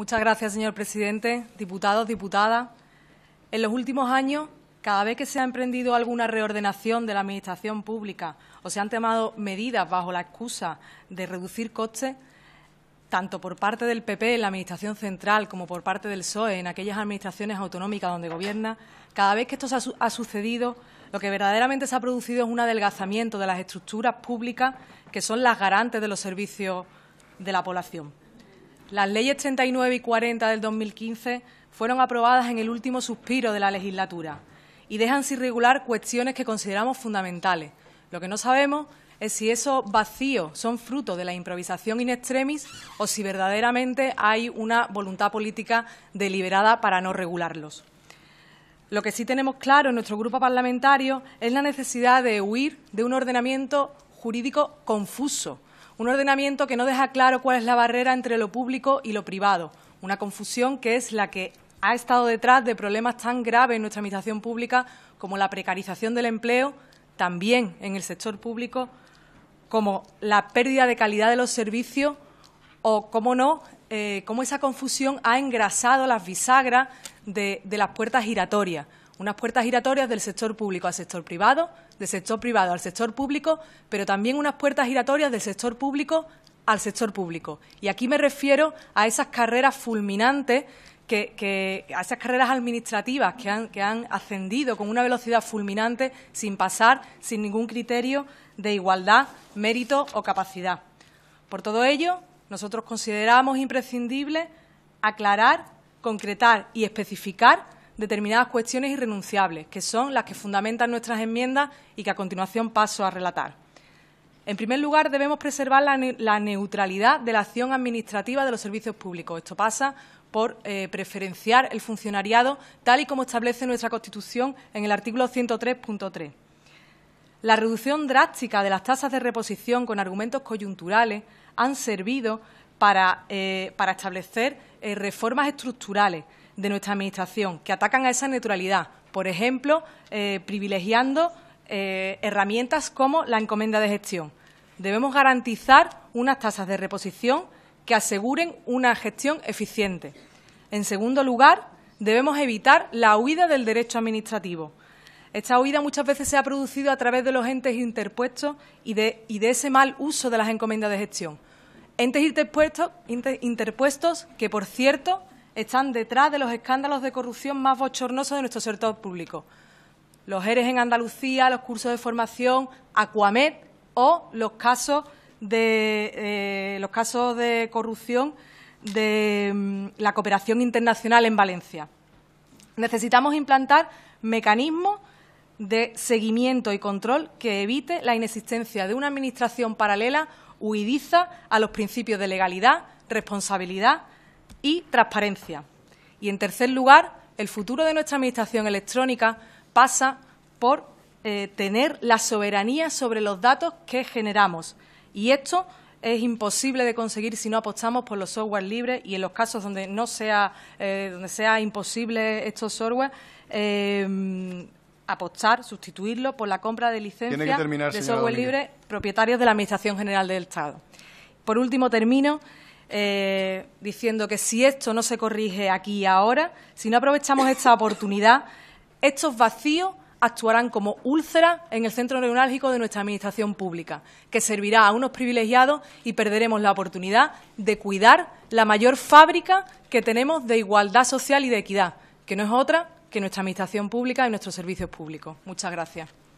Muchas gracias, señor presidente, diputados, diputadas. En los últimos años, cada vez que se ha emprendido alguna reordenación de la Administración pública o se han tomado medidas bajo la excusa de reducir costes, tanto por parte del PP en la Administración central como por parte del PSOE en aquellas administraciones autonómicas donde gobierna, cada vez que esto ha sucedido, lo que verdaderamente se ha producido es un adelgazamiento de las estructuras públicas que son las garantes de los servicios de la población. Las leyes 39 y 40 del 2015 fueron aprobadas en el último suspiro de la legislatura y dejan sin regular cuestiones que consideramos fundamentales. Lo que no sabemos es si esos vacíos son fruto de la improvisación in extremis o si verdaderamente hay una voluntad política deliberada para no regularlos. Lo que sí tenemos claro en nuestro grupo parlamentario es la necesidad de huir de un ordenamiento jurídico confuso, un ordenamiento que no deja claro cuál es la barrera entre lo público y lo privado, una confusión que es la que ha estado detrás de problemas tan graves en nuestra administración pública como la precarización del empleo, también en el sector público, como la pérdida de calidad de los servicios o, cómo no, eh, cómo esa confusión ha engrasado las bisagras de las puertas giratorias, unas puertas giratorias del sector público al sector privado, del sector privado al sector público, pero también unas puertas giratorias del sector público al sector público. Y aquí me refiero a esas carreras fulminantes que, a esas carreras administrativas que han, que han, ascendido con una velocidad fulminante sin pasar, sin ningún criterio de igualdad, mérito o capacidad. Por todo ello, nosotros consideramos imprescindible aclarar, concretar y especificar determinadas cuestiones irrenunciables, que son las que fundamentan nuestras enmiendas y que a continuación paso a relatar. En primer lugar, debemos preservar la, neutralidad de la acción administrativa de los servicios públicos. Esto pasa por eh, preferenciar el funcionariado tal y como establece nuestra Constitución en el artículo 103.3. La reducción drástica de las tasas de reposición con argumentos coyunturales han servido para, eh, establecer eh, reformas estructurales de nuestra Administración, que atacan a esa neutralidad, por ejemplo, eh, privilegiando eh, herramientas como la encomienda de gestión. Debemos garantizar unas tasas de reposición que aseguren una gestión eficiente. En segundo lugar, debemos evitar la huida del derecho administrativo. Esta huida muchas veces se ha producido a través de los entes interpuestos y de, ese mal uso de las encomiendas de gestión. Entes interpuestos que, por cierto, están detrás de los escándalos de corrupción más bochornosos de nuestro sector público. Los ERES en Andalucía, los cursos de formación, ...Acuamed o los casos de, eh, los casos de corrupción de mm, la cooperación internacional en Valencia. Necesitamos implantar mecanismos de seguimiento y control que evite la inexistencia de una administración paralela huidiza a los principios de legalidad, responsabilidad, y transparencia. Y, en tercer lugar, el futuro de nuestra Administración electrónica pasa por eh, tener la soberanía sobre los datos que generamos. Y esto es imposible de conseguir si no apostamos por los software libres y en los casos donde no sea, eh, donde sea imposible estos software, eh, apostar, sustituirlo por la compra de licencias de software libre propietarios de la Administración General del Estado. Por último, termino eh, diciendo que si esto no se corrige aquí y ahora, si no aprovechamos esta oportunidad, estos vacíos actuarán como úlceras en el centro neurálgico de nuestra Administración pública, que servirá a unos privilegiados y perderemos la oportunidad de cuidar la mayor fábrica que tenemos de igualdad social y de equidad, que no es otra que nuestra Administración pública y nuestros servicios públicos. Muchas gracias.